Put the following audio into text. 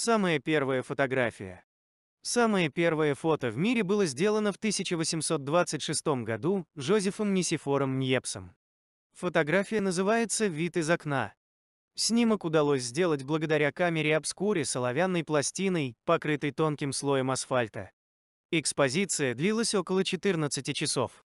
Самая первая фотография. Самое первое фото в мире было сделано в 1826 году Жозефом Нисифором Ньепсом. Фотография называется «Вид из окна». Снимок удалось сделать благодаря камере обскуре с оловянной пластиной, покрытой тонким слоем асфальта. Экспозиция длилась около 14 часов.